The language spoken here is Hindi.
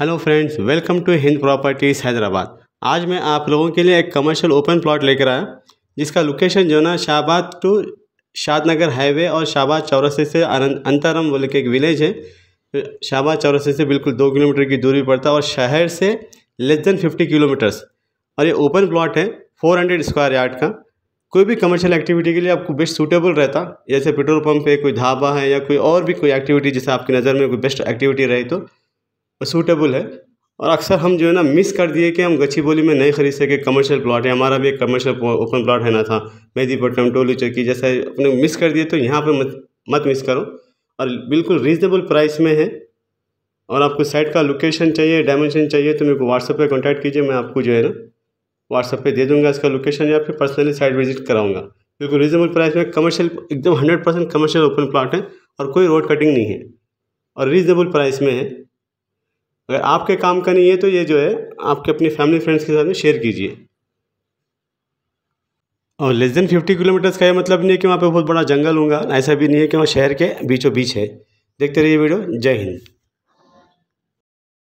hello friends welcome to Hind properties Hyderabad आज मैं आप लोगों के लिए एक कमर्शियल ओपन प्लॉट लेकर आया जिसका लोकेशन जो ना शाहबाद टू शादनगर हाईवे और शाहबाद चौरासे से अंतरम बोले के एक विलेज है शाहबाद चौरसे से बिल्कुल दो किलोमीटर की दूरी पड़ता है और शहर से लेस देन फिफ्टी किलोमीटर्स और ये ओपन प्लॉट है फोर हंड्रेड स्क्वायर यार्ड का कोई भी कमर्शियल एक्टिविटी के लिए आपको बेस्ट सूटेबल रहता जैसे पेट्रोल पंप है कोई ढाबा है या कोई और भी कोई एक्टिविटी जैसे आपकी नज़र में कोई बेस्ट एक्टिविटी रही तो सूटेबल है और अक्सर हम जो है ना मिस कर दिए कि हम गच्छी बोली में नहीं खरीद सके कमर्शियल प्लाट है हमारा भी एक कमर्शियल ओपन प्लाट है ना था मेदीपट्टनम टोली चौकी जैसा अपने मिस कर दिए तो यहाँ पर मत मत मिस करो और बिल्कुल रीजनेबल प्राइस में है और आपको साइट का लोकेशन चाहिए डायमेंशन चाहिए तो मेरे को व्हाट्सएप पर कॉन्टैक्ट कीजिए मैं आपको जो है ना व्हाट्सएप पर दे दूँगा इसका लोकेशन या फिर पर्सनली साइट विजिट कराऊँगा बिल्कुल रीजनेबल प्राइस में कमर्शियल एकदम hundred percent commercial open plot है और कोई रोड कटिंग नहीं है और रीजनेबल प्राइस में है अगर आपके काम का नहीं है तो ये जो है आपके अपने फैमिली फ्रेंड्स के साथ में शेयर कीजिए और लेस देन फिफ्टी किलोमीटर्स का ये मतलब नहीं है कि वहाँ पे बहुत बड़ा जंगल होगा ऐसा भी नहीं है कि वहाँ शहर के बीचों बीच है देखते रहिए वीडियो जय हिंद